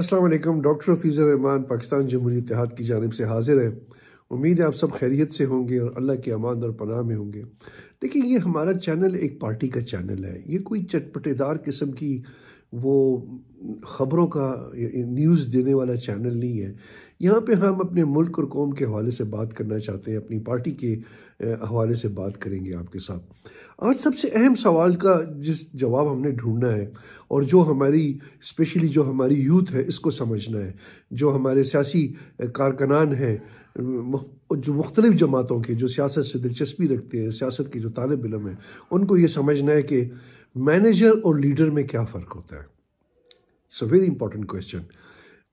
Aslam doctor Hafeez Rehman Pakistan Jamhoori Ittehad की जानब से हाजिर है उम्मीद है आप सब खैरियत से होंगे और अल्लाह के अमान और पनाह में होंगे लेकिन ये हमारा चैनल एक पार्टी का चैनल है ये कोई चटपटेदार किस्म की वो खबरों का न्यूज़ देने वाला चैनल नहीं है यहाँ पे हम अपने मुल्क और कौम के हवाले से बात करना चाहते हैं अपनी पार्टी के हवाले से बात करेंगे आपके साथ आज सबसे अहम सवाल का जिस जवाब हमने ढूंढना है और जो हमारी स्पेशली जो हमारी यूथ है इसको समझना है जो हमारे सियासी कारकनान हैं जो मुख्तलिफ जमातों के जो सियासत से दिलचस्पी रखते हैं सियासत के जो तालब इलम हैं उनको ये समझना है कि मैनेजर और लीडर में क्या फ़र्क होता है it's a very important question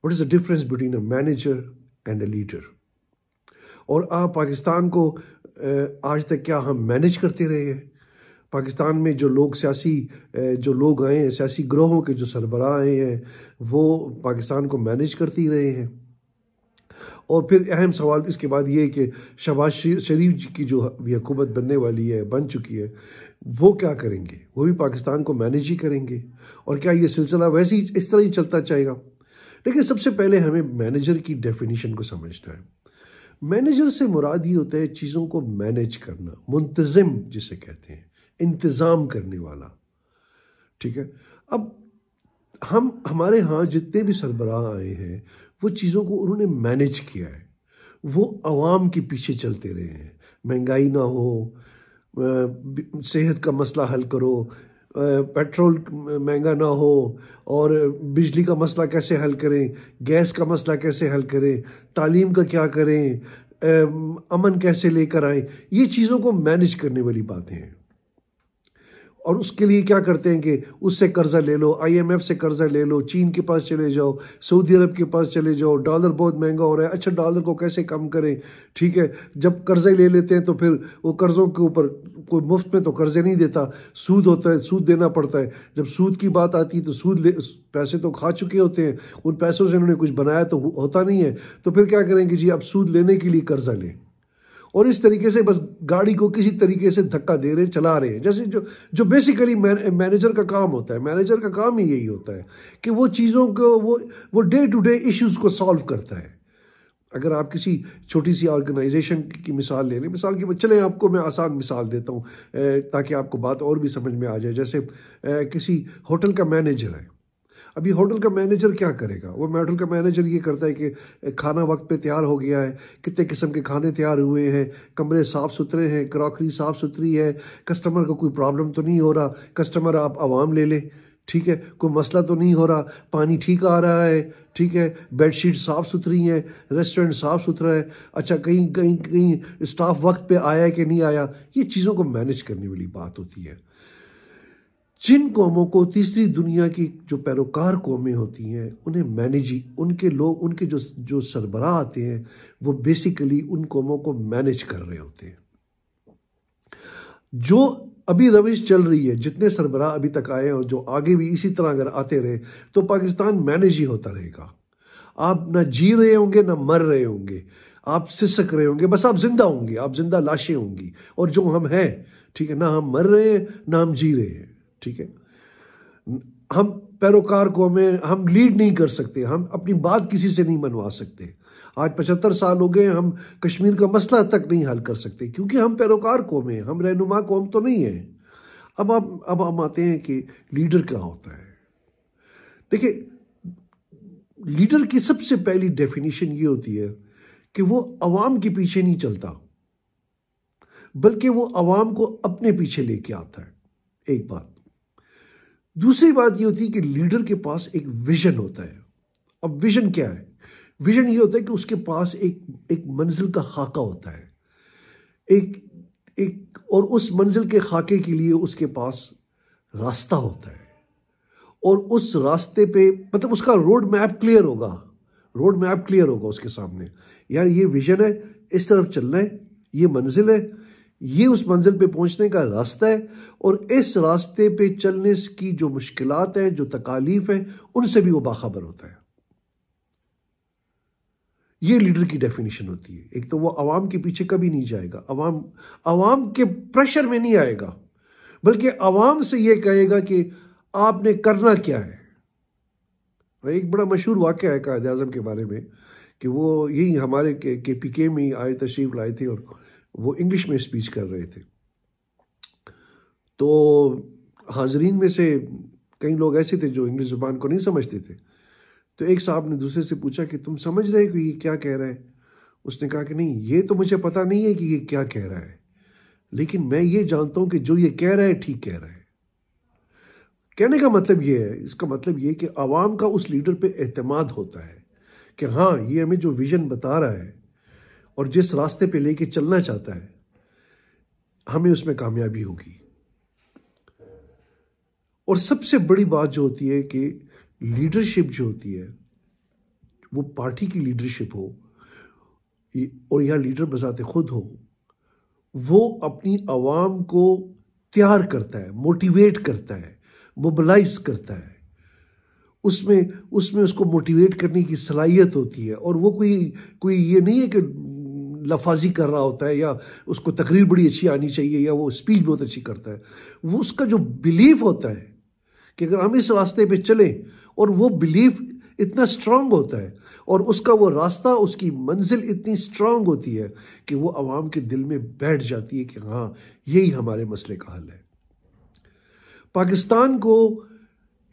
what is the difference between a manager and a leader और आप पाकिस्तान को आज तक क्या हम मैनेज करते रहे हैं पाकिस्तान में जो लोग सियासी जो लोग आए हैं सियासी ग्रोहों के जो सरबराह आए हैं वो पाकिस्तान को मैनेज करते ही रहे हैं और फिर अहम सवाल इसके बाद ये कि शहबाज शरीफ जी की जो हुकूमत बनने वाली है बन चुकी है वो क्या करेंगे वो भी पाकिस्तान को मैनेज ही करेंगे और क्या ये सिलसिला वैसे ही इस तरह ही चलता चाहेगा लेकिन सबसे पहले हमें मैनेजर की डेफिनेशन को समझना है मैनेजर से मुराद ये होता है चीज़ों को मैनेज करना मुंतज़म जिसे कहते हैं इंतज़ाम करने वाला ठीक है अब हम हमारे यहाँ जितने भी सरबराह आए हैं वो चीज़ों को उन्होंने मैनेज किया है वो आवाम के पीछे चलते रहे हैं महंगाई ना हो सेहत का मसला हल करो पेट्रोल महंगा ना हो और बिजली का मसला कैसे हल करें गैस का मसला कैसे हल करें तालीम का क्या करें अमन कैसे लेकर आए ये चीज़ों को मैनेज करने वाली बातें हैं और उसके लिए क्या करते हैं कि उससे कर्ज़ा ले लो आईएमएफ से कर्ज़ा ले लो चीन के पास चले जाओ सऊदी अरब के पास चले जाओ डॉलर बहुत महंगा हो रहा है अच्छा डॉलर को कैसे कम करें ठीक है जब कर्ज़े ले लेते हैं तो फिर वो कर्ज़ों के ऊपर कोई मुफ्त में तो कर्ज़े नहीं देता सूद होता है सूद देना पड़ता है जब सूद की बात आती है तो सूद ले पैसे तो खा चुके होते हैं उन पैसों से उन्होंने कुछ बनाया तो होता नहीं है तो फिर क्या करेंगे जी अब सूद लेने के लिए कर्ज़ा लें और इस तरीके से बस गाड़ी को किसी तरीके से धक्का दे रहे हैं चला रहे हैं जैसे जो जो बेसिकली मैनेजर का काम होता है मैनेजर का काम ही यही होता है कि वो चीज़ों को वो वो डे टू डे इश्यूज़ को सॉल्व करता है अगर आप किसी छोटी सी ऑर्गेनाइजेशन की मिसाल ले लें मिसाल की चले आपको मैं आसान मिसाल देता हूँ ताकि आपको बात और भी समझ में आ जाए जैसे किसी होटल का मैनेजर है अभी होटल का मैनेजर क्या करेगा वो होटल का मैनेजर ये करता है कि खाना वक्त पे तैयार हो गया है कितने किस्म के खाने तैयार हुए हैं कमरे साफ़ सुथरे हैं क्रॉकरी साफ़ सुथरी है कस्टमर को कोई प्रॉब्लम तो नहीं हो रहा कस्टमर आप आवाम ले लें ठीक है कोई मसला तो नहीं हो रहा पानी ठीक आ रहा है ठीक है बेडशीट साफ़ सुथरी हैं रेस्टोरेंट साफ़ सुथरा है अच्छा कहीं कहीं कहीं स्टाफ वक्त पे आया है कि नहीं आया ये चीज़ों को मैनेज करने वाली बात होती है जिन कौमों को तीसरी दुनिया की जो पैरोकार कौमें होती हैं उन्हें मैनेज उनके लोग उनके जो जो सरबराह आते हैं वो बेसिकली उन कौमों को मैनेज कर रहे होते हैं जो अभी रविश चल रही है जितने सरबराह अभी तक आए और जो आगे भी इसी तरह अगर आते रहे तो पाकिस्तान मैनेज ही होता रहेगा आप ना जी रहे होंगे ना मर रहे होंगे आप सिसक रहे होंगे बस आप जिंदा होंगे आप जिंदा लाशें होंगी और जो हम हैं ठीक है ना हम मर रहे हैं ना हम जी रहे हैं ठीक है हम पैरोकार को हमें हम लीड नहीं कर सकते हम अपनी बात किसी से नहीं मनवा सकते आज पचहत्तर साल हो गए हम कश्मीर का मसला तक नहीं हल कर सकते क्योंकि हम पैरोकार कौम है हम रहनुमा कौम तो नहीं है अब हम अब हम आते हैं कि लीडर क्या होता है देखिए लीडर की सबसे पहली डेफिनेशन ये होती है कि वो अवाम के पीछे नहीं चलता बल्कि वो अवाम को अपने पीछे लेके आता है एक बात दूसरी बात ये होती है कि लीडर के पास एक विजन होता है अब विजन क्या है विजन ये होता है कि उसके पास एक एक मंजिल का खाका होता है एक एक और उस मंजिल के खाके के लिए उसके पास रास्ता होता है और उस रास्ते पे मतलब उसका रोड मैप क्लियर होगा रोड मैप क्लियर होगा उसके सामने यार ये विजन है इस तरफ चलना है ये मंजिल है ये उस मंजिल पे पहुंचने का रास्ता है और इस रास्ते पे चलने की जो मुश्किल है जो तकालीफ है उनसे भी वो बाखबर होता है ये लीडर की डेफिनेशन होती है एक तो वो आवाम के पीछे कभी नहीं जाएगा अवाम आवाम के प्रेशर में नहीं आएगा बल्कि आवाम से ये कहेगा कि आपने करना क्या है एक बड़ा मशहूर वाक्य है कायद आजम के बारे में कि वो यही हमारे के, के पी के में आए तशरीफ लाए थे और वो इंग्लिश में स्पीच कर रहे थे तो हाजरीन में से कई लोग ऐसे थे जो इंग्लिश ज़ुबान को नहीं समझते थे तो एक साहब ने दूसरे से पूछा कि तुम समझ रहे हो ये क्या कह रहा है उसने कहा कि नहीं ये तो मुझे पता नहीं है कि ये क्या कह रहा है लेकिन मैं ये जानता हूं कि जो ये कह रहा है ठीक कह रहा है कहने का मतलब ये है इसका मतलब ये कि आवाम का उस लीडर पे एतमाद होता है कि हाँ ये हमें जो विज़न बता रहा है और जिस रास्ते पे लेके चलना चाहता है हमें उसमें कामयाबी होगी और सबसे बड़ी बात जो होती है कि लीडरशिप जो होती है वो पार्टी की लीडरशिप हो और यह लीडर बजाते खुद हो वो अपनी आवाम को तैयार करता है मोटिवेट करता है मोबलाइज करता है उसमें उसमें उसको मोटिवेट करने की सलाहियत होती है और वो कोई कोई ये नहीं है कि लफाजी कर रहा होता है या उसको तकरीर बड़ी अच्छी आनी चाहिए या वो स्पीच बहुत अच्छी करता है वो उसका जो बिलीफ होता है कि अगर हम इस रास्ते पे चलें और वो बिलीफ इतना स्ट्रांग होता है और उसका वो रास्ता उसकी मंजिल इतनी स्ट्रांग होती है कि वो आवाम के दिल में बैठ जाती है कि हाँ यही हमारे मसले का हल है पाकिस्तान को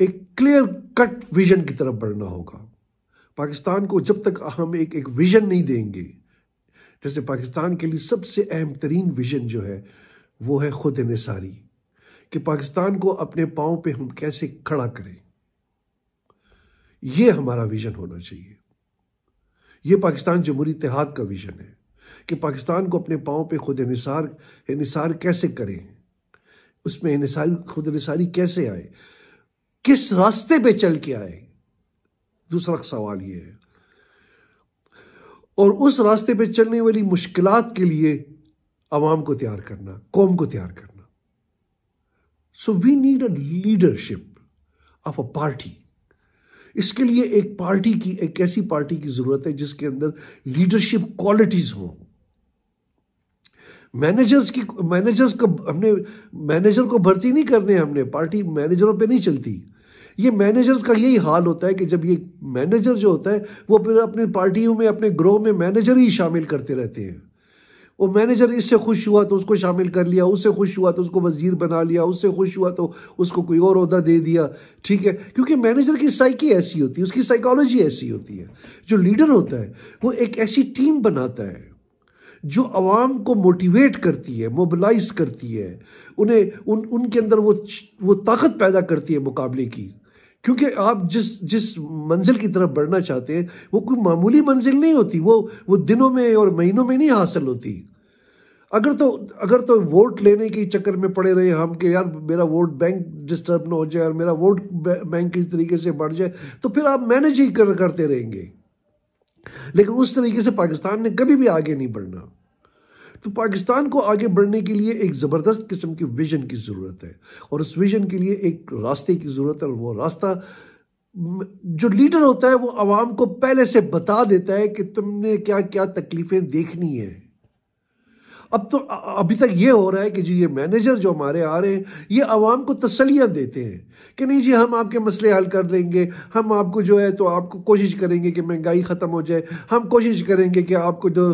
एक क्लियर कट विजन की तरफ बढ़ना होगा पाकिस्तान को जब तक हम एक एक विजन नहीं देंगे जैसे पाकिस्तान के लिए सबसे अहम तरीन विजन जो है वो है ख़ुद निसारी कि पाकिस्तान को अपने पाँव पे हम कैसे खड़ा करें ये हमारा विजन होना चाहिए ये पाकिस्तान जमहूरी इतिहाद का विजन है कि पाकिस्तान को अपने पाँव पे खुद निसार निसार कैसे करें उसमें खुद निसारी कैसे आए किस रास्ते पे चल के आए दूसरा सवाल ये है और उस रास्ते पे चलने वाली मुश्किल के लिए आवाम को तैयार करना कौम को तैयार करना so we need a leadership of a party इसके लिए एक पार्टी की एक ऐसी पार्टी की जरूरत है जिसके अंदर लीडरशिप क्वालिटीज हों मैनेजर्स की मैनेजर्स को हमने मैनेजर को भर्ती नहीं करने हमने पार्टी मैनेजरों पे नहीं चलती ये मैनेजर्स का यही हाल होता है कि जब ये मैनेजर जो होता है वो फिर अपने पार्टियों में अपने ग्रोह में मैनेजर ही शामिल करते रहते हैं वो मैनेजर इससे खुश हुआ तो उसको शामिल कर लिया उससे खुश हुआ तो उसको वजीर बना लिया उससे खुश हुआ तो उसको कोई और अहदा दे दिया ठीक है क्योंकि मैनेजर की साइकी ऐसी होती है उसकी साइकोलॉजी ऐसी होती है जो लीडर होता है वो एक ऐसी टीम बनाता है जो आवाम को मोटिवेट करती है मोबिलाइज करती है उन्हें उन उनके अंदर वो वो ताकत पैदा करती है मुकाबले की क्योंकि आप जिस जिस मंजिल की तरफ बढ़ना चाहते हैं वो कोई मामूली मंजिल नहीं होती वो वो दिनों में और महीनों में नहीं हासिल होती अगर तो अगर तो वोट लेने के चक्कर में पड़े रहे हम कि यार मेरा वोट बैंक डिस्टर्ब ना हो जाए और मेरा वोट बैंक किस तरीके से बढ़ जाए तो फिर आप मैनेज ही कर, करते रहेंगे लेकिन उस तरीके से पाकिस्तान ने कभी भी आगे नहीं बढ़ना तो पाकिस्तान को आगे बढ़ने के लिए एक ज़बरदस्त किस्म की विजन की ज़रूरत है और उस विजन के लिए एक रास्ते की ज़रूरत है और वो रास्ता जो लीडर होता है वो आवाम को पहले से बता देता है कि तुमने क्या क्या तकलीफ़ें देखनी है अब तो अभी तक ये हो रहा है कि जी ये मैनेजर जो हमारे आ रहे हैं ये आवाम को तसलियाँ देते हैं कि नहीं जी हम आपके मसले हल कर देंगे हम आपको जो है तो आपको कोशिश करेंगे कि महंगाई ख़त्म हो जाए हम कोशिश करेंगे कि आपको जो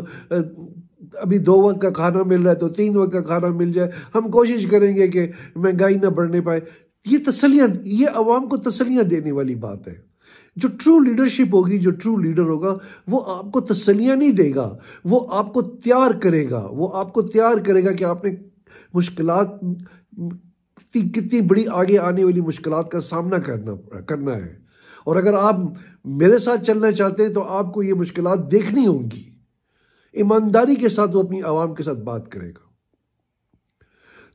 अभी दो वक्त का खाना मिल रहा है तो तीन वक्त का खाना मिल जाए हम कोशिश करेंगे कि महंगाई ना बढ़ने पाए ये तसलियाँ ये आवाम को तसलियाँ देने वाली बात है जो ट्रू लीडरशिप होगी जो ट्रू लीडर होगा वो आपको तसलियाँ नहीं देगा वो आपको तैयार करेगा वो आपको तैयार करेगा कि आपने मुश्किल कितनी बड़ी आगे आने वाली मुश्किल का सामना करना करना है और अगर आप मेरे साथ चलना चाहते हैं तो आपको ये मुश्किल देखनी होंगी ईमानदारी के साथ वो अपनी आवाम के साथ बात करेगा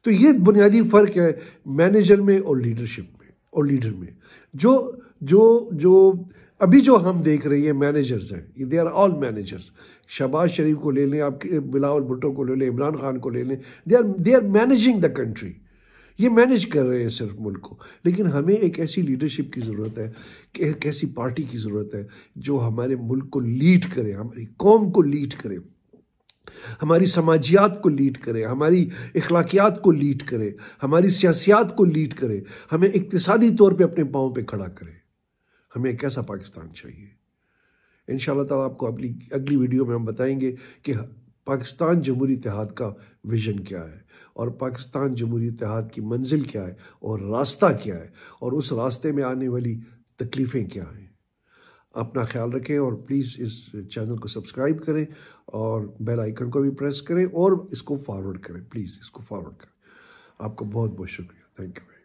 तो ये बुनियादी फ़र्क है मैनेजर में और लीडरशिप में और लीडर में जो जो जो अभी जो हम देख रहे हैं मैनेजर्स हैं they are all managers Shahbaz Sharif को ले लें आपके बिलावल भुट्टो को ले लें इमरान खान को ले लें they are they are managing the country ये मैनेज कर रहे हैं सिर्फ मुल्क को लेकिन हमें एक ऐसी लीडरशिप की ज़रूरत है कि एक ऐसी पार्टी की ज़रूरत है जो हमारे मुल्क को लीड करे हमारी कौम को लीड करे हमारी समाजियात को लीड करे हमारी अखलाकियात को लीड करे हमारी सियासियात को लीड करे हमें इकतसादी तौर पर अपने पाँव पर खड़ा करे हमें एक ऐसा पाकिस्तान चाहिए इन ताला आपको अगली अगली वीडियो में हम बताएंगे कि पाकिस्तान जमहूरी इतिहाद का विजन क्या है और पाकिस्तान जमहूरी इतिहाद की मंजिल क्या है और रास्ता क्या है और उस रास्ते में आने वाली तकलीफ़ें क्या हैं अपना ख्याल रखें और प्लीज़ इस चैनल को सब्सक्राइब करें और बेल आइकन को भी प्रेस करें और इसको फॉरवर्ड करें प्लीज़ इसको फॉरवर्ड करें आपका बहुत बहुत शुक्रिया थैंक यू